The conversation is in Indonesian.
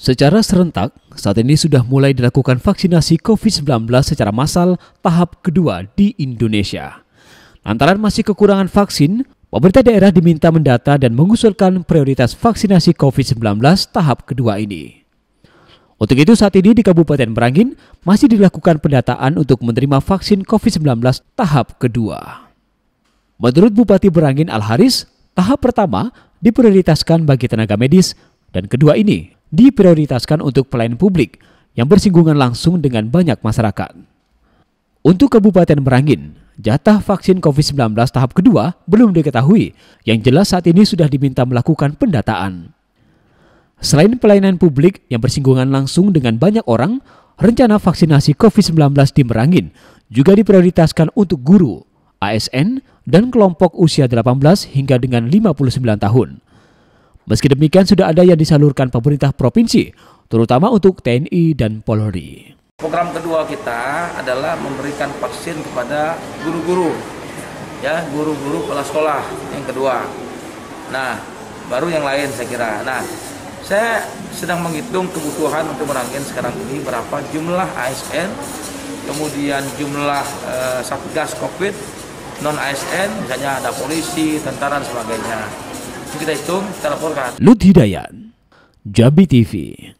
Secara serentak, saat ini sudah mulai dilakukan vaksinasi COVID-19 secara massal tahap kedua di Indonesia. Lantaran masih kekurangan vaksin, pemerintah daerah diminta mendata dan mengusulkan prioritas vaksinasi COVID-19 tahap kedua ini. Untuk itu saat ini di Kabupaten Merangin masih dilakukan pendataan untuk menerima vaksin COVID-19 tahap kedua. Menurut Bupati Merangin Al-Haris, tahap pertama diprioritaskan bagi tenaga medis dan kedua ini diprioritaskan untuk pelayan publik yang bersinggungan langsung dengan banyak masyarakat. Untuk Kabupaten Merangin, jatah vaksin COVID-19 tahap kedua belum diketahui, yang jelas saat ini sudah diminta melakukan pendataan. Selain pelayanan publik yang bersinggungan langsung dengan banyak orang, rencana vaksinasi COVID-19 di Merangin juga diprioritaskan untuk guru, ASN, dan kelompok usia 18 hingga dengan 59 tahun. Meski demikian sudah ada yang disalurkan pemerintah provinsi, terutama untuk TNI dan Polri. Program kedua kita adalah memberikan vaksin kepada guru-guru, ya guru-guru kepala sekolah yang kedua. Nah, baru yang lain saya kira. Nah, saya sedang menghitung kebutuhan untuk merangkin sekarang ini berapa jumlah ASN, kemudian jumlah eh, satgas COVID, non ASN, misalnya ada polisi, tentara dan sebagainya kita hitung, kita laporkan. Lut Hidayat, Jambi TV.